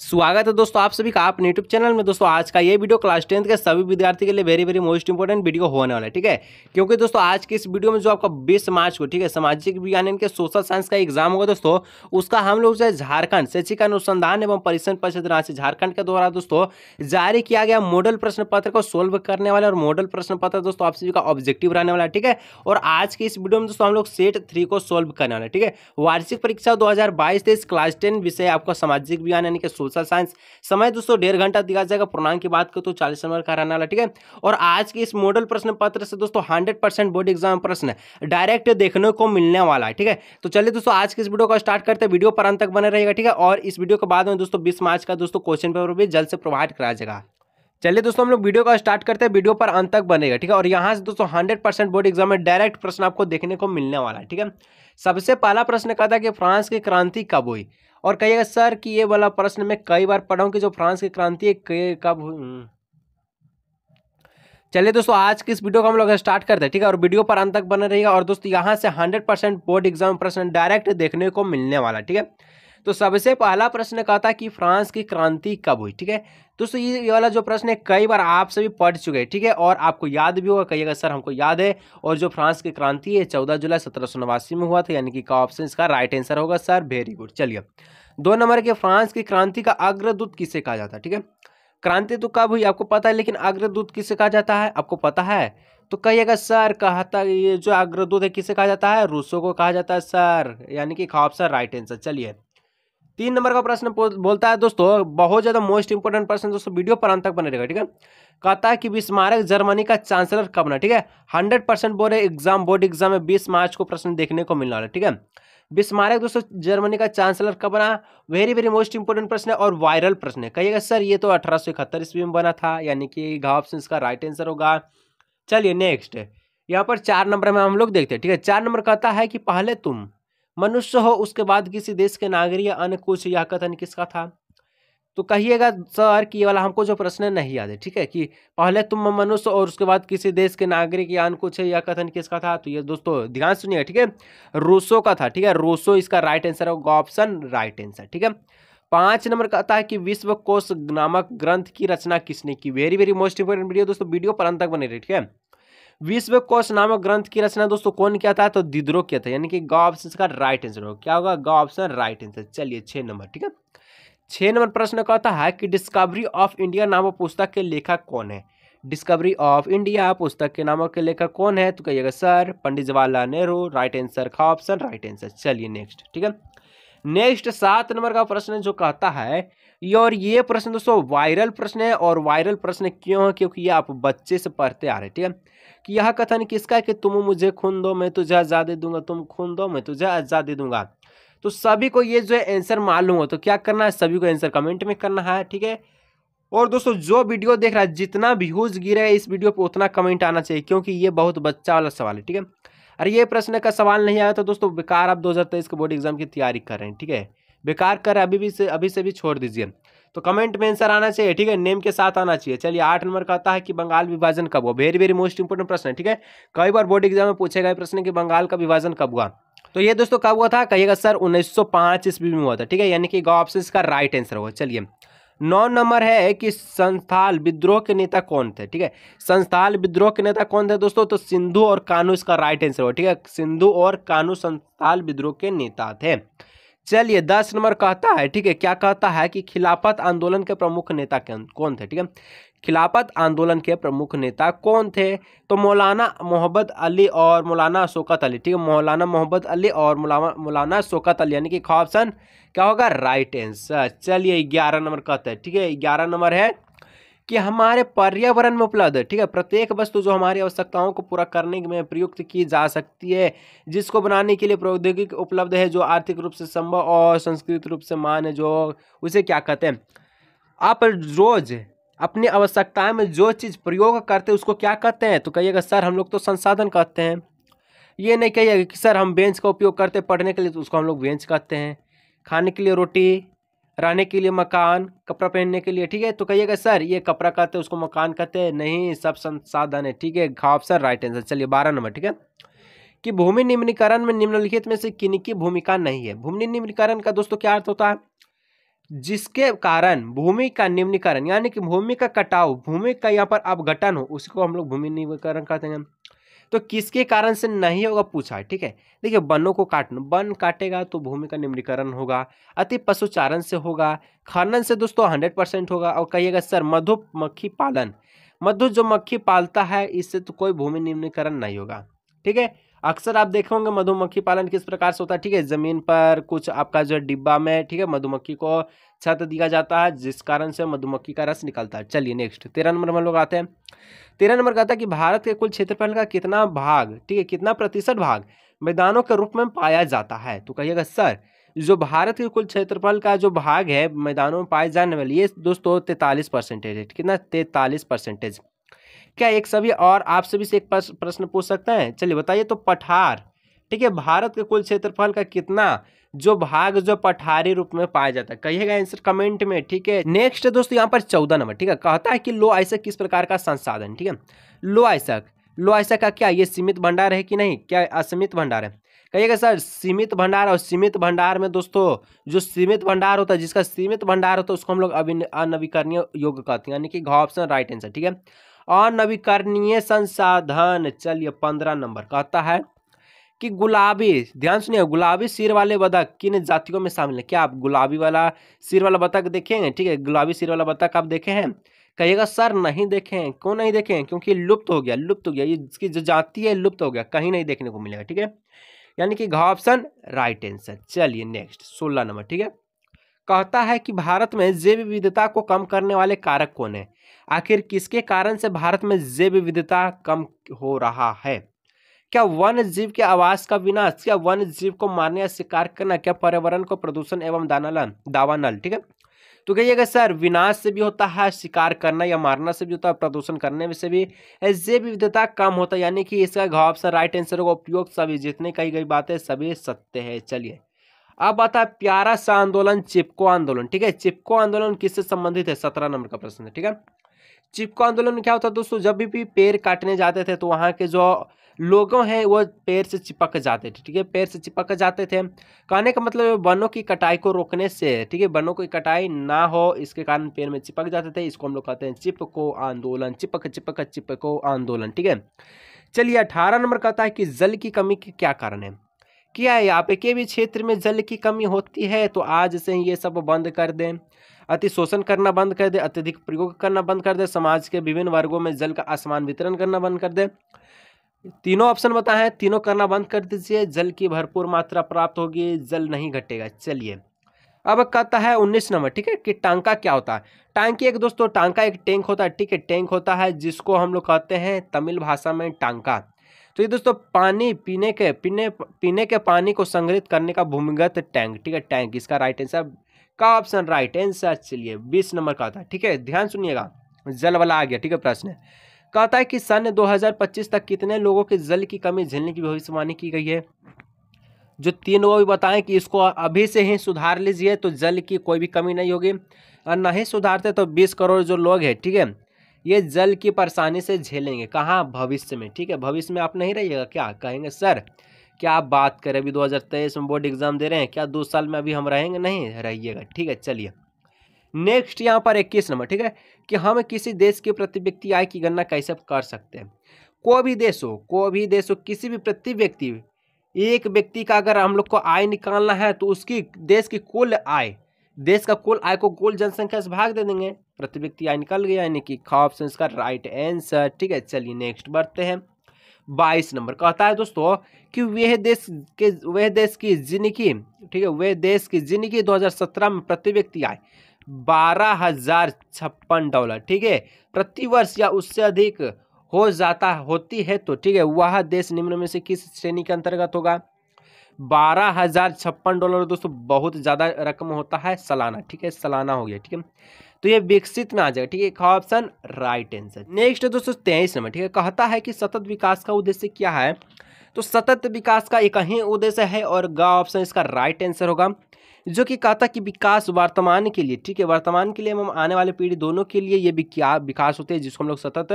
स्वागत है दोस्तों आप सभी का आप यूट्यूब चैनल में दोस्तों आज का ये वीडियो क्लास टेंथ के सभी विद्यार्थी के लिए very very most important video होने वाला है ठीक है क्योंकि दोस्तों आज के इस वीडियो में जो आपका 20 मार्च को ठीक है सामाजिक विज्ञान इनके सोशल साइंस का एग्जाम होगा दोस्तों उसका हम लोग जो है झारखंड शैक्षिक अनुसंधान एवं परिसर परिषद रांची झारखंड के द्वारा दोस्तों जारी किया गया मॉडल प्रश्न पत्र को सोल्व करने वाला और मॉडल प्रश्न पत्र दोस्तों आप सभी का ऑब्जेक्टिव रहने वाला है ठीक है और आज के इस वीडियो में दोस्तों हम लोग सेट थ्री को सोल्व करने वाले ठीक है वार्षिक परीक्षा दो हजार क्लास टेन विषय आपका सामाजिक विज्ञान यानी कि सोशल साइंस समय दोस्तों डेढ़ घंटा दिया जाएगा पूर्णांक की बात करो तो चालीस नंबर का रहने वाला ठीक है और आज के इस मॉडल प्रश्न पत्र से दोस्तों हंड्रेड बोर्ड एग्जाम प्रश्न डायरेक्ट देखने को मिलने वाला है ठीक है तो चलिए दोस्तों आज के इस वीडियो को स्टार्ट करते हैं वीडियो पर अंत तक बने रहेगा ठीक है और इस वीडियो के बाद में दोस्तों बीस मार्च का दोस्तों क्वेश्चन पेपर भी जल्द से प्रोवाइड कराया जाएगा चलिए दोस्तों हम लोग वीडियो का स्टार्ट करते हैं वीडियो पर अंत तक बनेगा ठीक है और यहाँ से दोस्तों हंड्रेड परसेंट बोर्ड एग्जाम में डायरेक्ट प्रश्न आपको देखने को मिलने वाला है ठीक है सबसे पहला प्रश्न कहता है कि फ्रांस की क्रांति कब हुई और कहिएगा सर कि ये वाला प्रश्न मैं कई बार पढ़ाऊँ कि जो फ्रांस की क्रांति कब हम्म। चलिए दोस्तों आज की इस वीडियो को हम लोग स्टार्ट करते हैं ठीक है और वीडियो पर अंत तक बने रहेगा और दोस्तों यहाँ से हंड्रेड परसेंट बोर्ड एग्जाम प्रश्न डायरेक्ट देखने को मिलने वाला ठीक है तो सबसे पहला प्रश्न कहा था कि फ्रांस की क्रांति कब हुई ठीक है दोस्तों ये ये वाला जो प्रश्न है कई बार आप सभी पढ़ चुके हैं ठीक है और आपको याद भी होगा कहिएगा सर हमको याद है और जो फ्रांस की क्रांति है चौदह जुलाई सत्रह में हुआ था यानी कि का ऑप्शन इसका राइट आंसर होगा सर वेरी गुड चलिए दो नंबर के फ्रांस की क्रांति का अग्रदूत किसे कहा जाता है ठीक है क्रांति तो कब हुई आपको पता है लेकिन अग्रदूत किसे कहा जाता है आपको पता है तो कहिएगा सर कहता ये जो अग्रदूत है किसे कहा जाता है रूसो को कहा जाता है सर यानी कि ऑप्शन राइट आंसर चलिए तीन नंबर का प्रश्न बोलता है दोस्तों बहुत ज़्यादा मोस्ट इंपोर्टेंट प्रश्न दोस्तों वीडियो पर अंत तक बने रहेगा ठीक है कहता है कि विस्मारक जर्मनी का चांसलर कब बना ठीक है hundred percent board exam board exam में बीस मार्च को प्रश्न देखने को मिलना है ठीक है विस्मारक दोस्तों जर्मनी का चांसलर कब बना वेरी वेरी मोस्ट इंपोर्टेंट प्रश्न है और वायरल प्रश्न है कहिएगा सर ये तो अठारह सौ इकहत्तर ईस्वी में बना था यानी कि घा ऑप्शन इसका राइट आंसर होगा चलिए नेक्स्ट यहाँ पर चार नंबर में हम लोग देखते हैं ठीक है चार नंबर कहता है कि पहले तुम मनुष्य हो उसके बाद किसी देश के नागरिक अन्य कुछ यह कथन किसका था तो कहिएगा सर कि ये वाला हमको जो प्रश्न नहीं याद है ठीक है कि पहले तुम मनुष्य और उसके बाद किसी देश के नागरिक या कुछ है कथन किसका था तो ये दोस्तों ध्यान सुनिएगा ठीक है रूसो का था ठीक है रूसो इसका राइट आंसर होगा ऑप्शन राइट आंसर ठीक है पांच नंबर का था कि विश्व कोश नामक ग्रंथ की रचना किसने की very very most important video दोस्तों वीडियो पर अंत तक बने रही ठीक है विश्वकोश नामक ग्रंथ की रचना दोस्तों कौन किया था तो दिद्रो किया था यानी कि गौ ऑप्शन का राइट आंसर होगा क्या होगा गौ ऑप्शन राइट आंसर चलिए छह नंबर ठीक है छह नंबर प्रश्न कहता है कि डिस्कवरी ऑफ इंडिया नामक पुस्तक के लेखक कौन है डिस्कवरी ऑफ इंडिया पुस्तक के नामों के लेखक कौन है तो कहिएगा sir Pandit Jawaharlal Nehru right answer का ऑप्शन राइट आंसर चलिए नेक्स्ट ठीक है नेक्स्ट सात नंबर का प्रश्न जो कहता है ये और ये प्रश्न दोस्तों वायरल प्रश्न है और वायरल प्रश्न क्यों है क्योंकि ये आप बच्चे से पढ़ते आ रहे हैं ठीक है कि यह कथन किसका है कि तुम मुझे खून दो मैं तुझे आज़ादी दूंगा तुम खून दो मैं तुझे आज़ादी दूंगा तो सभी को ये जो है आंसर मालूम हो तो क्या करना है सभी को आंसर कमेंट में करना है ठीक है और दोस्तों जो वीडियो देख रहा है जितना व्यूज गिरा है इस वीडियो पर उतना कमेंट आना चाहिए क्योंकि ये बहुत बच्चा वाला सवाल है ठीक है अरे ये प्रश्न का सवाल नहीं आया तो दोस्तों बेकार आप दो हज़ार तेईस के बोर्ड एग्जाम की तैयारी कर रहे हैं ठीक है बेकार कर अभी भी से अभी से भी छोड़ दीजिए तो कमेंट में आंसर आना चाहिए ठीक है नेम के साथ आना चाहिए चलिए आठ नंबर कहता है कि बंगाल विभाजन कब हुआ वेरी वेरी मोस्ट इंपोर्टेंट प्रश्न है ठीक है कई बार बोर्ड एग्जाम में पूछे गए प्रश्न कि बंगाल का विभाजन कब हुआ तो ये दोस्तों कब हुआ था कहिएगा सर 1905 ईस्वी में हुआ था ठीक है यानी कि गाँव ऑप्शन का राइट आंसर होगा चलिए नौ नंबर है कि संस्थाल विद्रोह के नेता कौन थे ठीक है संस्थाल विद्रोह के नेता कौन थे दोस्तों तो सिंधु और कानू इसका राइट आंसर हो ठीक है सिंधु और कानू संस्थाल विद्रोह के नेता थे चलिए दस नंबर कहता है ठीक है क्या कहता है कि खिलाफत आंदोलन के प्रमुख नेता कौन थे ठीक है खिलाफत आंदोलन के प्रमुख नेता कौन थे तो मौलाना मोहब्बत अली और मौलाना शोकत अली ठीक है मौलाना मोहब्बत अली और मौलाना शोकत अली यानी कि ऑप्शन क्या होगा राइट आंसर चलिए ग्यारह नंबर कहता है ठीक है ग्यारह नंबर है कि हमारे पर्यावरण में उपलब्ध ठीक है प्रत्येक वस्तु जो हमारी आवश्यकताओं को पूरा करने में प्रयुक्त की जा सकती है जिसको बनाने के लिए प्रौद्योगिकी उपलब्ध है जो आर्थिक रूप से संभव और संस्कृत रूप से मान्य जो उसे क्या कहते हैं आप रोज़ अपनी आवश्यकता में जो चीज़ प्रयोग करते हैं उसको क्या कहते हैं तो कहिएगा सर हम लोग तो संसाधन कहते हैं ये नहीं कहिएगा कि सर हम बेंच का उपयोग करते पढ़ने के लिए तो उसको हम लोग बेंच कहते हैं खाने के लिए रोटी रहने के लिए मकान कपड़ा पहनने के लिए ठीक है तो कहिएगा सर ये कपड़ा कहते हैं उसको मकान कहते हैं नहीं सब संसाधन है ठीक है ऑप्शन राइट आंसर चलिए बारह नंबर ठीक है कि भूमि निम्नीकरण में निम्नलिखित में से किन की भूमिका नहीं है भूमि निम्नीकरण का दोस्तों क्या अर्थ होता है जिसके कारण भूमि का निम्नीकरण यानी कि भूमि का कटाव भूमि का यहाँ पर अवघटन हो उसको हम लोग भूमि निम्नीकरण कहते हैं तो किसके कारण से नहीं होगा पूछा है ठीक है देखिए वनों को काटना वन काटेगा तो भूमि का निम्नीकरण होगा अति पशुचारण से होगा खनन से दोस्तों हंड्रेड परसेंट होगा और कहिएगा सर मधुमक्खी पालन मधु जो मक्खी पालता है इससे तो कोई भूमि निम्नीकरण नहीं होगा ठीक है अक्सर आप देखे होंगे मधुमक्खी पालन किस प्रकार से होता है ठीक है ज़मीन पर कुछ आपका जो डिब्बा में ठीक है मधुमक्खी को छत दिया जाता है जिस कारण से मधुमक्खी का रस निकलता है चलिए नेक्स्ट तेरह नंबर में लोग आते हैं तेरह नंबर कहता है कि भारत के कुल क्षेत्रफल का कितना भाग ठीक है कितना प्रतिशत भाग मैदानों के रूप में पाया जाता है तो कहिएगा सर जो भारत के कुल क्षेत्रफल का जो भाग है मैदानों में पाए जाने वाली ये दोस्तों तैतालीस परसेंटेज है कितना तैतालीस परसेंटेज क्या एक सभी और आप सभी से एक प्रश्न पूछ सकते हैं चलिए बताइए तो पठार ठीक है भारत के कुल क्षेत्रफल का कितना जो भाग जो पठारी रूप में पाया जाता है कहिएगा आंसर कमेंट में ठीक है नेक्स्ट दोस्तों यहाँ पर चौदह नंबर ठीक है कहता है कि लो आयसक किस प्रकार का संसाधन ठीक है लो आयसक लो आयसक का क्या ये सीमित भंडार है कि नहीं क्या असीमित भंडार है कहिएगा सर सीमित भंडार और सीमित भंडार में दोस्तों जो सीमित भंडार होता है जिसका सीमित भंडार होता है उसको हम लोग अभिन अनवीकरणीय योग कहते हैं यानी कि घ ऑप्शन राइट आंसर ठीक है अनवीकरणीय संसाधन चलिए पंद्रह नंबर कहता है कि गुलाबी ध्यान सुनिए गुलाबी सिर वाले बतख किन जातियों में शामिल है क्या आप गुलाबी वाला सिर वाला बतख देखेंगे ठीक है गुलाबी सिर वाला बतख आप देखे हैं कहिएगा सर नहीं देखें क्यों नहीं देखें क्योंकि लुप्त हो गया लुप्त हो गया इसकी जो जाति है लुप्त हो गया कहीं नहीं देखने को मिलेगा ठीक है यानी कि घा ऑप्शन राइट आंसर चलिए नेक्स्ट सोलह नंबर ठीक है कहता है कि भारत में जैव विविधता को कम करने वाले कारक कौन है आखिर किसके कारण से भारत में जैव विविधता कम हो रहा है क्या वन्य जीव के आवास का विनाश क्या वन्य जीव को मारने या शिकार करना क्या पर्यावरण को प्रदूषण एवं दानालन दावानल ठीक है तो कहिएगा सर विनाश से भी होता है शिकार करना या मारना से भी होता है प्रदूषण करने में से भी जैव विविधता कम होता है यानी कि इसका घाव सर राइट आंसर होगा उपयोग सभी जितने कही गई बातें सभी सत्य है चलिए अब आता है प्यारा सा आंदोलन चिपको आंदोलन ठीक है चिपको आंदोलन किससे संबंधित है सत्रह नंबर का प्रश्न है ठीक है चिपको आंदोलन में क्या होता है दोस्तों जब भी पेड़ काटने जाते थे तो वहाँ के जो लोगों हैं वो पेड़ से चिपक जाते थे ठीक है पेड़ से चिपक जाते थे कहने का मतलब वनों की कटाई को रोकने से ठीक है वनों की कटाई ना हो इसके कारण पेड़ में चिपक जाते थे इसको हम लोग कहते हैं चिपको आंदोलन चिपक चिपक चिपको आंदोलन ठीक है चलिए अठारह नंबर कहता है कि जल की कमी के क्या कारण है किया है यहाँ पे के भी क्षेत्र में जल की कमी होती है तो आज से ये सब बंद कर दें अति शोषण करना बंद कर दे अत्यधिक प्रयोग करना बंद कर दे समाज के विभिन्न वर्गों में जल का असमान वितरण करना बंद कर दे तीनों ऑप्शन बताए हैं तीनों करना बंद कर दीजिए जल की भरपूर मात्रा प्राप्त होगी जल नहीं घटेगा चलिए अब कहता है उन्नीस नंबर ठीक है कि टांका क्या होता है टांकी एक दोस्तों टांका एक टैंक होता है ठीक है टैंक होता है जिसको हम लोग कहते हैं तमिल भाषा में टांका तो ये दोस्तों पानी पीने के पीने पीने के पानी को संग्रहित करने का भूमिगत टैंक ठीक है टैंक इसका राइट आंसर का ऑप्शन राइट आंसर चलिए बीस नंबर का होता है ठीक है ध्यान सुनिएगा जल वाला आ गया ठीक है प्रश्न कहता है कि सन 2025 तक कितने लोगों के जल की कमी झेलने की भविष्यवाणी की गई है जो तीन वो भी बताएं कि इसको अभी से ही सुधार लीजिए तो जल की कोई भी कमी नहीं होगी और नहीं सुधारते तो बीस करोड़ जो लोग हैं ठीक है ये जल की परेशानी से झेलेंगे कहाँ भविष्य में ठीक है भविष्य में आप नहीं रहिएगा क्या कहेंगे सर क्या आप बात करें अभी 2023 में बोर्ड एग्जाम दे रहे हैं क्या दो साल में अभी हम रहेंगे नहीं रहिएगा ठीक है चलिए नेक्स्ट यहाँ पर इक्कीस नंबर ठीक है कि हम किसी देश के प्रति व्यक्ति आय की गणना कैसे कर सकते हैं कोई भी देश हो कोई भी देश हो किसी भी प्रति व्यक्ति एक व्यक्ति का अगर हम लोग को आय निकालना है तो उसकी देश की कुल आय देश का कुल आय को कुल जनसंख्या से भाग दे देंगे प्रति व्यक्ति आय निकल गया यानी कि ख ऑप्शन का राइट आंसर ठीक है चलिए नेक्स्ट बढ़ते हैं बाईस नंबर कहता है दोस्तों कि वह देश के वह देश की जिंदगी ठीक है वह देश की जिंदगी 2017 में प्रति व्यक्ति आय बारह हजार छप्पन डॉलर ठीक है प्रति वर्ष या उससे अधिक हो जाता होती है तो ठीक है वह देश निम्न में से किस श्रेणी के अंतर्गत होगा बारह हज़ार छप्पन डॉलर दोस्तों बहुत ज़्यादा रकम होता है सालाना ठीक है सालाना हो गया ठीक है तो ये विकसित में आ जाएगा ठीक है एक ऑप्शन राइट आंसर नेक्स्ट है दोस्तों तेईस नंबर ठीक है कहता है कि सतत विकास का उद्देश्य क्या है तो सतत विकास का एक ही उद्देश्य है और ग ऑप्शन इसका राइट आंसर होगा जो कि कहता कि विकास वर्तमान के लिए ठीक है वर्तमान के लिए हम आने वाले पीढ़ी दोनों के लिए ये विकास होते हैं जिसको हम लोग सतत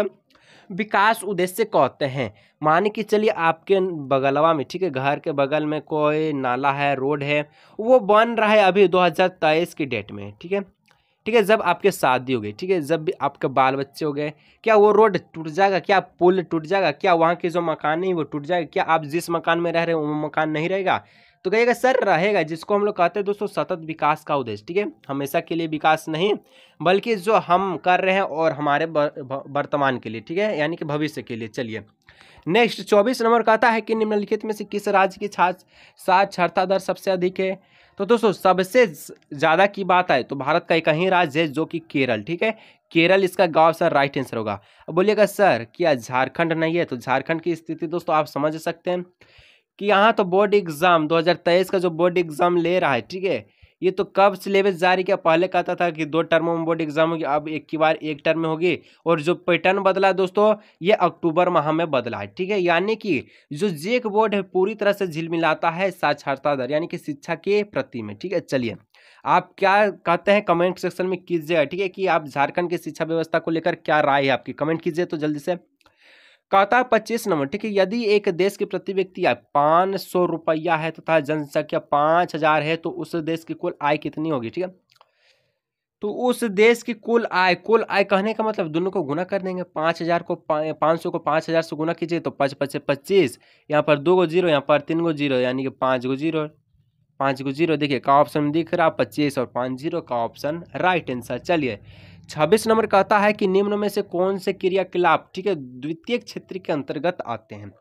विकास उद्देश्य कहते हैं मान के चलिए आपके बगलवा में ठीक है घर के बगल में कोई नाला है रोड है वो बन रहा है अभी दो की डेट में ठीक है ठीक है जब आपके शादी हो गई ठीक है जब भी आपके बाल बच्चे हो गए क्या वो रोड टूट जाएगा क्या पुल टूट जाएगा क्या वहाँ के जो मकान है वो टूट जाएगा क्या आप जिस मकान में रह रहे हो वो मकान नहीं रहेगा तो कहिएगा सर रहेगा जिसको हम लोग कहते हैं दोस्तों सतत विकास का उद्देश्य ठीक है हमेशा के लिए विकास नहीं बल्कि जो हम कर रहे हैं और हमारे वर्तमान के लिए ठीक है यानी कि भविष्य के लिए चलिए नेक्स्ट चौबीस नंबर कहता है कि निम्नलिखित में से किस राज्य की छात्र साक्षरता दर सबसे अधिक है तो दोस्तों सबसे ज़्यादा की बात आए तो भारत का एक ही राज्य है जो कि केरल ठीक है केरल इसका गांव सर राइट आंसर होगा अब बोलिएगा सर क्या झारखंड नहीं है तो झारखंड की स्थिति दोस्तों आप समझ सकते हैं कि यहाँ तो बोर्ड एग्ज़ाम 2023 का जो बोर्ड एग्ज़ाम ले रहा है ठीक है ये तो कब सिलेबस जारी किया पहले कहता था कि दो टर्मों में बोर्ड एग्जाम होगी अब एक की बार एक टर्म में होगी और जो पैटर्न बदला है दोस्तों ये अक्टूबर माह में बदला है ठीक है यानी कि जो जेक बोर्ड है पूरी तरह से झिलमिलाता है साक्षरता दर यानी कि शिक्षा के प्रति में ठीक है चलिए आप क्या कहते हैं कमेंट सेक्शन में कीजिएगा ठीक है कि आप झारखंड की शिक्षा व्यवस्था को लेकर क्या राय है आपकी कमेंट कीजिए तो जल्दी से कहता है पच्चीस नंबर ठीक है यदि एक देश की प्रति व्यक्ति आय पाँच सौ रुपया है तथा तो जनसंख्या पाँच हजार है तो उस देश की कुल आय कितनी होगी ठीक है तो उस देश की कुल आय कुल आय कहने का मतलब दोनों को गुना कर देंगे पाँच हज़ार को पाँच सौ को पाँच हज़ार से गुना कीजिए तो पच पच्चे पच्चीस यहाँ पर दो गो जीरो यहाँ पर तीन गो जीरो यानी कि पाँच गो जीरो पाँच गो जीरो देखिए का ऑप्शन दिख रहा पच्चीस और पाँच जीरो का ऑप्शन राइट आंसर चलिए छब्बीस नंबर कहता है कि निम्न में से कौन से क्रियाकलाप ठीक है द्वितीय क्षेत्र के अंतर्गत आते हैं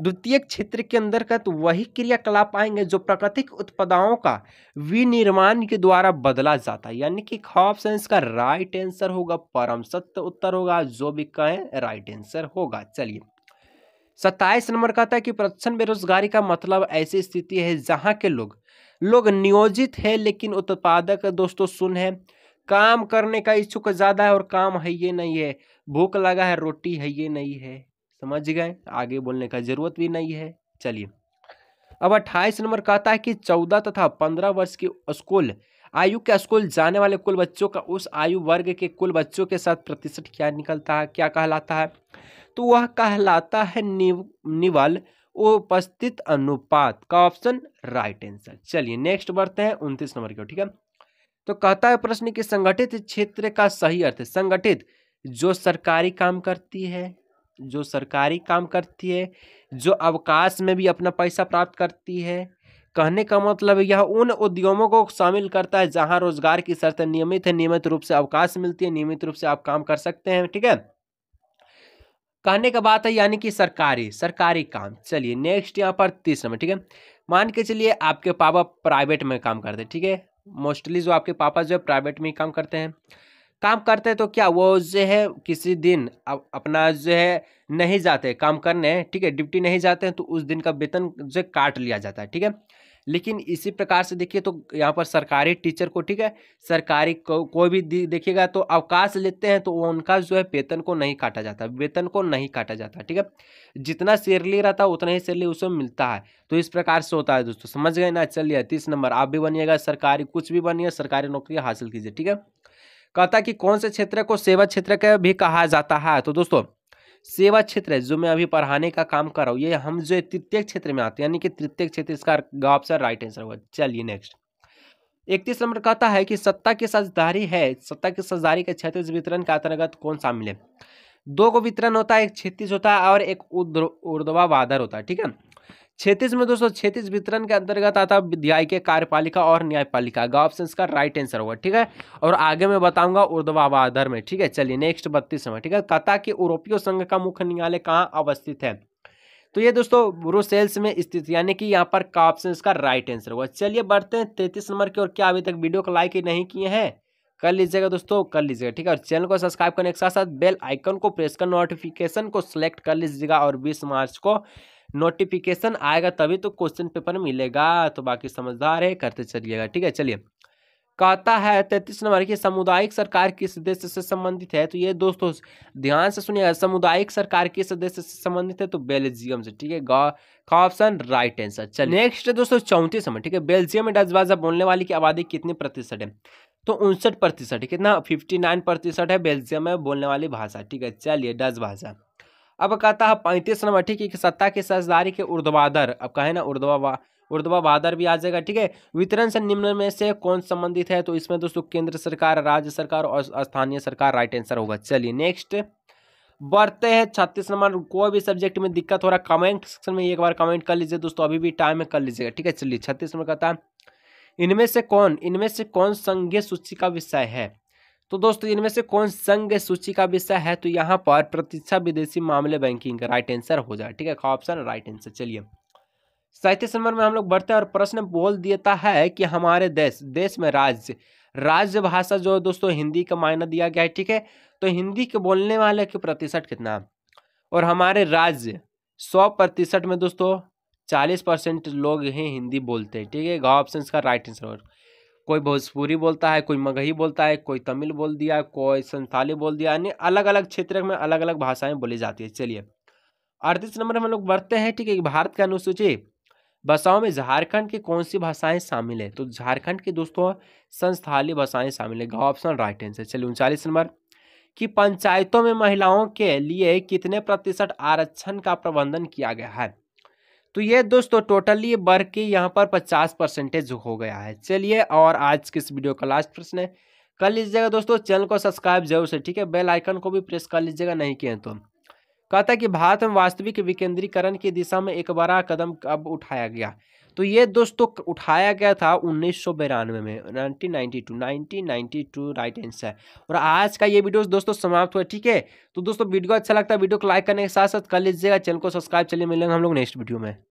द्वितीय क्षेत्र के अंतर्गत वही क्रियाकलाप आएंगे जो प्राकृतिक उत्पादों का विनिर्माण के द्वारा बदला जाता है यानी कि ख सेंस का राइट आंसर होगा परम सत्य उत्तर होगा जो भी कहें राइट आंसर होगा चलिए सत्ताईस नंबर कहता है कि प्रदर्शन बेरोजगारी का मतलब ऐसी स्थिति है जहाँ के लोग लोग नियोजित है लेकिन उत्पादक दोस्तों सुन है काम करने का इच्छुक ज्यादा है और काम है ये नहीं है भूख लगा है रोटी है ये नहीं है समझ गए आगे बोलने का जरूरत भी नहीं है चलिए अब अट्ठाईस नंबर कहता है कि चौदह तथा पंद्रह वर्ष की स्कूल आयु के स्कूल जाने वाले कुल बच्चों का उस आयु वर्ग के कुल बच्चों के साथ प्रतिशत क्या निकलता है क्या कहलाता है तो वह कहलाता है निव, निवल उपस्थित अनुपात का ऑप्शन राइट आंसर चलिए नेक्स्ट बढ़ते हैं उनतीस नंबर के ठीक है तो कहता है प्रश्न कि संगठित क्षेत्र का सही अर्थ संगठित जो सरकारी काम करती है जो सरकारी काम करती है जो अवकाश में भी अपना पैसा प्राप्त करती है कहने का मतलब यह उन उद्यमों को शामिल करता है जहां रोजगार की शर्त नियमित है नियमित रूप से अवकाश मिलती है नियमित रूप से आप काम कर सकते हैं ठीक है कहने का बात है यानी कि सरकारी सरकारी काम चलिए नेक्स्ट यहाँ पर तीसरे में ठीक है मान के चलिए आपके पापा प्राइवेट में काम करते ठीक है मोस्टली जो आपके पापा जो है प्राइवेट में काम करते हैं काम करते हैं तो क्या वो जो है किसी दिन अपना जो है नहीं जाते काम करने ठीक है ड्यूटी नहीं जाते हैं तो उस दिन का वेतन जो काट लिया जाता है ठीक है लेकिन इसी प्रकार से देखिए तो यहाँ पर सरकारी टीचर को ठीक है सरकारी को, कोई भी देखिएगा तो अवकाश लेते हैं तो उनका जो है वेतन को नहीं काटा जाता वेतन को नहीं काटा जाता ठीक है जितना सैलरी रहता है उतना ही सैलरी उसे मिलता है तो इस प्रकार से होता है दोस्तों समझ गए ना चलिए तीस नंबर आप भी बनिएगा सरकारी कुछ भी बनिए सरकारी नौकरी हासिल कीजिए ठीक है कहता कि कौन से क्षेत्र को सेवा क्षेत्र का भी कहा जाता है तो दोस्तों सेवा क्षेत्र है जो मैं अभी पढ़ाने का काम कर रहा हूँ ये हम जो तृतीय क्षेत्र में आते हैं यानी कि तृतीय क्षेत्र इसका ऑप्शन राइट आंसर होगा चलिए नेक्स्ट इकतीस नंबर कहता है कि सत्ता की साझेदारी है सत्ता की साझेदारी के क्षेत्र वितरण के अंतर्गत कौन शामिल है दो को वितरण होता है एक क्षेत्र होता है और एक ऊर्ध्वाधर होता है ठीक है छत्तीस में दोस्तों छत्तीस वितरण के अंतर्गत आता विद्याय के कार्यपालिका और न्यायपालिका का ऑप्शन का राइट आंसर होगा ठीक है और आगे मैं बताऊंगा उर्दवावाधर में ठीक है चलिए नेक्स्ट बत्तीस में ठीक है कता के यूरोपीय संघ का मुख्य न्यायालय कहाँ अवस्थित है तो ये दोस्तों ब्रुसेल्स में स्थित यानी कि यहाँ पर का ऑप्शन इसका राइट आंसर होगा चलिए बढ़ते हैं तैतीस नंबर की और क्या अभी तक वीडियो को लाइक नहीं किए हैं कर लीजिएगा दोस्तों कर लीजिएगा ठीक है और चैनल को सब्सक्राइब करने के साथ साथ बेल आइकन को प्रेस कर नोटिफिकेशन को सिलेक्ट कर लीजिएगा और बीस मार्च को नोटिफिकेशन आएगा तभी तो क्वेश्चन पेपर मिलेगा तो बाकी समझदार है करते चलिएगा ठीक है चलिए कहता है तैतीस नंबर की सामुदायिक सरकार किस देश से संबंधित है तो ये दोस्तों ध्यान से सुनिएगा सामुदायिक सरकार किस देश से संबंधित है तो बेल्जियम से ठीक है ऑप्शन राइट आंसर चलिए नेक्स्ट दोस्तों चौंतीस नंबर ठीक है बेल्जियम में डच भाषा बोलने वाली की आबादी कितनी प्रतिशत है तो उनसठ प्रतिशत कितना फिफ्टी नाइन प्रतिशत है बेल्जियम में बोलने वाली भाषा ठीक है चलिए डच भाषा अब कहता है पैंतीस नंबर ठीक है सत्ता की साझेदारी के उर्दवादर अब कहे ना उर्दवा उर्दवा बहादर भी आ जाएगा ठीक है वितरण से निम्न में से कौन संबंधित है तो इसमें दोस्तों केंद्र सरकार राज्य सरकार और स्थानीय सरकार राइट आंसर होगा चलिए नेक्स्ट बढ़ते हैं छत्तीस नंबर कोई भी सब्जेक्ट में दिक्कत हो रहा कमेंट सेक्शन में एक बार कमेंट कर लीजिए दोस्तों अभी भी टाइम है कर लीजिएगा ठीक है चलिए छत्तीस नंबर कहता है इनमें से कौन इनमें से कौन संघीय सूची का विषय है तो दोस्तों इनमें से कौन संघ सूची का विषय है तो यहाँ पर प्रतीक्षा विदेशी मामले बैंकिंग राइट आंसर हो जाए ठीक है ऑप्शन राइट आंसर चलिए साहित्य नंबर में हम लोग बढ़ते हैं और प्रश्न बोल देता है कि हमारे देश देश में राज्य राज्य भाषा जो है दोस्तों हिंदी का मायना दिया गया है ठीक है तो हिंदी के बोलने वाले के प्रतिशत कितना और हमारे राज्य सौ में दोस्तों चालीस लोग हैं हिंदी बोलते हैं ठीक है गाँव ऑप्शन का राइट आंसर होगा कोई भोजपुरी बोलता है कोई मगही बोलता है कोई तमिल बोल दिया कोई संथाली बोल दिया यानी अलग अलग क्षेत्र में अलग अलग भाषाएं बोली जाती है चलिए अड़तीस नंबर हम लोग बढ़ते हैं ठीक है भारत के अनुसूची भाषाओं में झारखंड की कौन सी भाषाएं शामिल है तो झारखंड की दोस्तों संस्थाली भाषाएं शामिल है ऑप्शन राइट आंसर चलिए उनचालीस नंबर कि पंचायतों में महिलाओं के लिए कितने प्रतिशत आरक्षण का प्रबंधन किया गया है तो ये दोस्तों टोटली वर्ग की यहाँ पर पचास परसेंटेज हो गया है चलिए और आज के इस वीडियो का लास्ट प्रश्न है कर लीजिएगा दोस्तों चैनल को सब्सक्राइब जरूर से ठीक है बेल आइकन को भी प्रेस कर लीजिएगा नहीं किए तो कहता है कि भारत में वास्तविक विकेंद्रीकरण की दिशा में एक बड़ा कदम अब उठाया गया तो ये दोस्तों उठाया गया था उन्नीस सौ बिरानवे में nineteen nineteen two ninety two right answer और आज का ये वीडियो दोस्तों समाप्त हुआ ठीक है तो दोस्तों वीडियो अच्छा लगता है वीडियो को लाइक करने के साथ साथ कर लीजिएगा चैनल को सब्सक्राइब चलिए मिलेंगे हम लोग नेक्स्ट वीडियो में